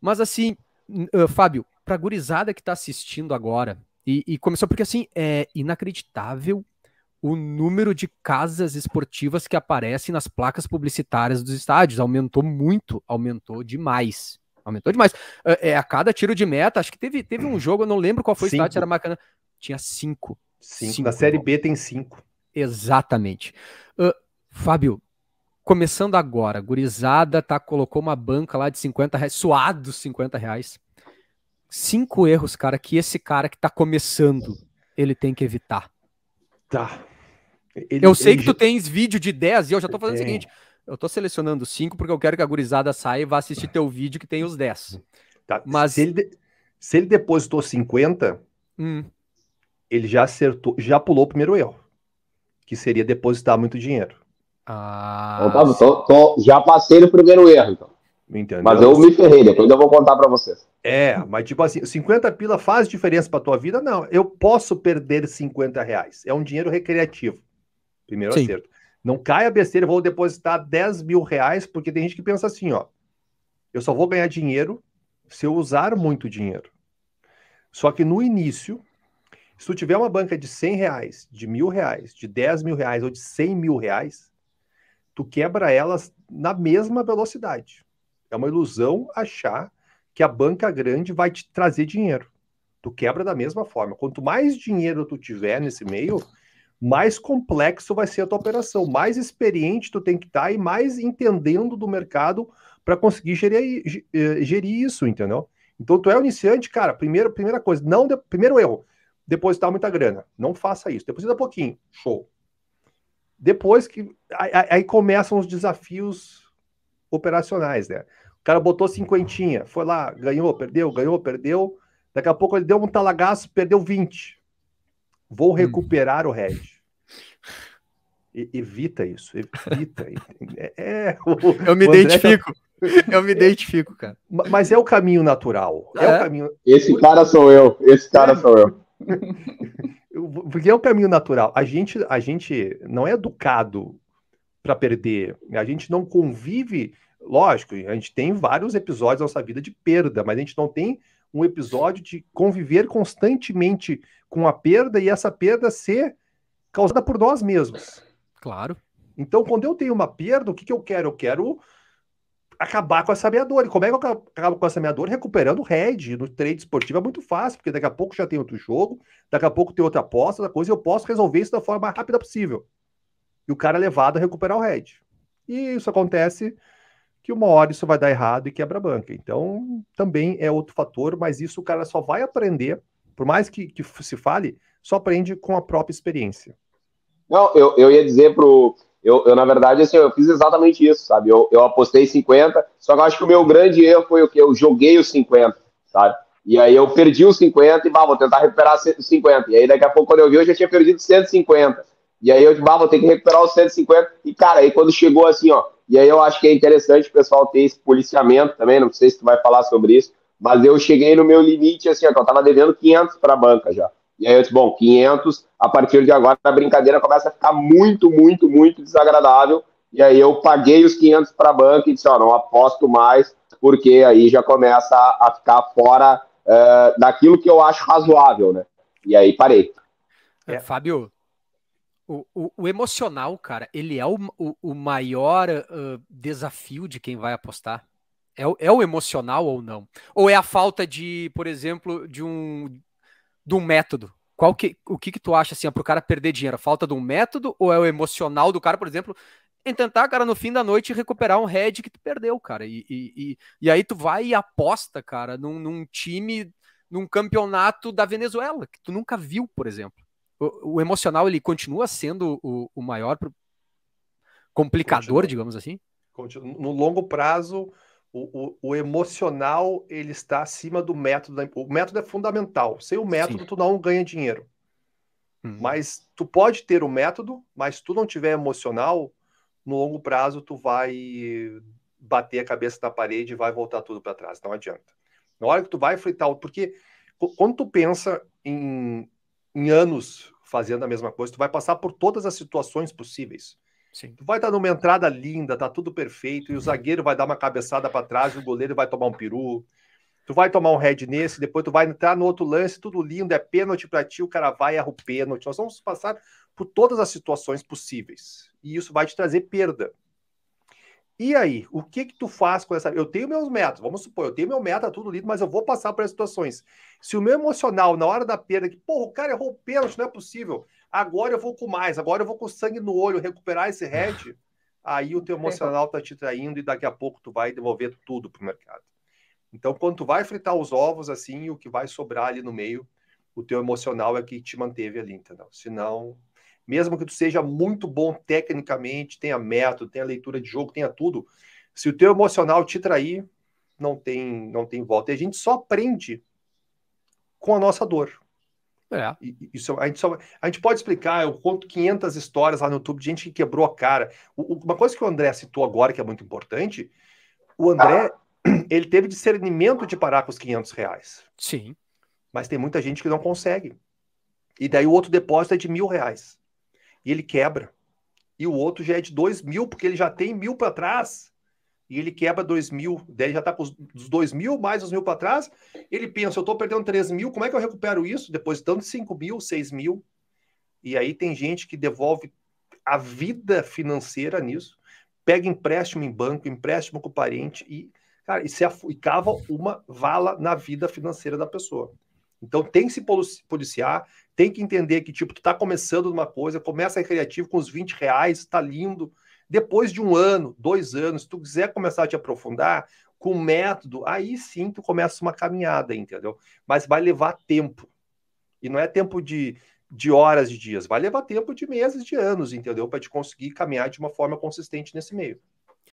Mas assim, uh, Fábio, pra gurizada que tá assistindo agora, e, e começou porque assim, é inacreditável o número de casas esportivas que aparecem nas placas publicitárias dos estádios. Aumentou muito, aumentou demais. Aumentou demais. Ah, é, a cada tiro de meta, acho que teve, teve um jogo, eu não lembro qual foi o estádio, era macana Tinha cinco. Cinco. cinco. Na Série B tem cinco. Exatamente. Uh, Fábio, começando agora. Gurizada tá, colocou uma banca lá de 50 reais, suados 50 reais. Cinco erros, cara, que esse cara que tá começando, ele tem que evitar. Tá. Ele, eu sei que tu tens vídeo de 10 e eu já tô fazendo é. o seguinte: eu tô selecionando cinco porque eu quero que a gurizada saia e vá assistir teu vídeo que tem os 10. Tá. Mas se ele, de... se ele depositou 50, hum. ele já acertou, já pulou o primeiro erro, que seria depositar muito dinheiro. Ah, então, tá, tô, tô, já passei no primeiro erro, então. Entendeu? Mas eu me ferrei, depois eu vou contar para vocês. É, mas tipo assim, 50 pila faz diferença para tua vida? Não, eu posso perder 50 reais. É um dinheiro recreativo. Primeiro Sim. acerto. Não caia besteira, eu vou depositar 10 mil reais, porque tem gente que pensa assim, ó. Eu só vou ganhar dinheiro se eu usar muito dinheiro. Só que no início, se tu tiver uma banca de 100 reais, de mil reais, de 10 mil reais ou de 100 mil reais, tu quebra elas na mesma velocidade. É uma ilusão achar que a banca grande vai te trazer dinheiro. Tu quebra da mesma forma. Quanto mais dinheiro tu tiver nesse meio, mais complexo vai ser a tua operação, mais experiente tu tem que estar tá e mais entendendo do mercado para conseguir gerir, eh, gerir, isso, entendeu? Então tu é iniciante, cara, primeiro, primeira coisa, não de, primeiro erro, depositar muita grana. Não faça isso. Deposita pouquinho, show. Depois que. Aí, aí começam os desafios operacionais, né? O cara botou cinquentinha, foi lá, ganhou, perdeu, ganhou, perdeu. Daqui a pouco ele deu um talagaço, perdeu 20. Vou uhum. recuperar hum. o red. evita isso, evita. é, é o, eu me identifico. Tá... Eu me identifico, cara. Mas é o caminho natural. É, é o caminho. Esse cara sou eu. Esse cara é. sou eu. porque é o caminho natural. A gente, a gente não é educado para perder. A gente não convive. Lógico, a gente tem vários episódios da nossa vida de perda, mas a gente não tem um episódio de conviver constantemente com a perda e essa perda ser causada por nós mesmos. Claro. Então, quando eu tenho uma perda, o que, que eu quero? Eu quero acabar com a semeadora. E como é que eu acabo com a semeadora? Recuperando o head. No trade esportivo é muito fácil, porque daqui a pouco já tem outro jogo, daqui a pouco tem outra aposta, da coisa, e eu posso resolver isso da forma mais rápida possível. E o cara é levado a recuperar o head. E isso acontece que uma hora isso vai dar errado e quebra a banca. Então, também é outro fator, mas isso o cara só vai aprender, por mais que, que se fale, só aprende com a própria experiência. Não, eu, eu ia dizer pro eu, eu, na verdade, assim, eu fiz exatamente isso, sabe? Eu, eu apostei 50, só que eu acho que o meu grande erro foi o que eu joguei os 50, sabe? E aí eu perdi os 50 e, bah, vou tentar recuperar os 50. E aí daqui a pouco, quando eu vi, eu já tinha perdido 150. E aí eu, bah, vou ter que recuperar os 150. E, cara, aí quando chegou assim, ó, e aí eu acho que é interessante o pessoal ter esse policiamento também, não sei se tu vai falar sobre isso, mas eu cheguei no meu limite, assim, ó, que eu tava devendo 500 para a banca já. E aí eu disse, bom, 500, a partir de agora a brincadeira começa a ficar muito, muito, muito desagradável. E aí eu paguei os 500 para a banca e disse, ó, não aposto mais, porque aí já começa a, ficar fora uh, daquilo que eu acho razoável, né? E aí parei. É. é, Fábio, o, o, o, emocional, cara, ele é o, o maior uh, desafio de quem vai apostar. É, é o emocional ou não? Ou é a falta de, por exemplo, de um do método? Qual que, o que, que tu acha assim, para o cara perder dinheiro? falta de um método ou é o emocional do cara, por exemplo, em tentar, cara, no fim da noite recuperar um head que tu perdeu, cara? E, e, e, e aí tu vai e aposta, cara, num, num, time, num campeonato da Venezuela, que tu nunca viu, por exemplo. O, o emocional, ele continua sendo o, o maior complicador, continua. digamos assim? Continua. No longo prazo, o, o, o, emocional ele está acima do método. O método é fundamental. Sem o método, Sim. tu não ganha dinheiro. Uhum. Mas tu pode ter o método, mas tu não tiver emocional, no longo prazo tu vai bater a cabeça na parede e vai voltar tudo para trás. Não adianta. Na hora que tu vai fritar, porque quando tu pensa em, em anos fazendo a mesma coisa, tu vai passar por todas as situações possíveis. Sim. Tu vai dar numa entrada linda, tá tudo perfeito, e o zagueiro vai dar uma cabeçada para trás, o goleiro vai tomar um peru. Tu vai tomar um head nesse, depois tu vai entrar no outro lance, tudo lindo, é pênalti para ti, o cara vai erra o pênalti. Nós vamos passar por todas as situações possíveis. E isso vai te trazer perda. E aí, o que que tu faz com essa? Eu tenho meus métodos, vamos supor, eu tenho meu meta, tudo lindo, mas eu vou passar por essas situações. Se o meu emocional, na hora da perda, que, porra, o cara errou o pênalti, não é possível. Agora eu vou com mais, agora eu vou com sangue no olho recuperar esse head. Ah, aí o teu emocional tá te traindo e daqui a pouco tu vai devolver tudo pro mercado. Então, quando tu vai fritar os ovos, assim, o que vai sobrar ali no meio, o teu emocional é que te manteve ali, entendeu? Senão, mesmo que tu seja muito bom tecnicamente, tenha método, tenha leitura de jogo, tenha tudo, se o teu emocional te trair, não tem, não tem volta. E a gente só aprende com a nossa dor. É. Isso, é, a, gente só, a gente pode explicar, eu conto 500 histórias lá no YouTube de gente que quebrou a cara. O, uma coisa que o André citou agora, que é muito importante, o André, ah. ele teve discernimento de parar com os 500 reais. Sim. Mas tem muita gente que não consegue. E daí o outro depósito é de mil reais. E ele quebra. E o outro já é de dois mil, porque ele já tem mil para trás e ele quebra 2 mil, daí já está com os 2 mil, mais os mil para trás, ele pensa, eu estou perdendo 3 mil, como é que eu recupero isso? Depois dando 5 mil, 6 mil, e aí tem gente que devolve a vida financeira nisso, pega empréstimo em banco, empréstimo com parente, e, cara, e, se é e cava uma vala na vida financeira da pessoa. Então tem que se policiar, tem que entender que, tipo, tu tá começando numa coisa, começa recreativo com os 20 reais, tá lindo, depois de um ano, dois anos, se tu quiser começar a te aprofundar com método, aí sim tu começa uma caminhada, entendeu? Mas vai levar tempo. E não é tempo de, de horas, de dias. Vai levar tempo de meses, de anos, entendeu? Para te conseguir caminhar de uma forma consistente nesse meio.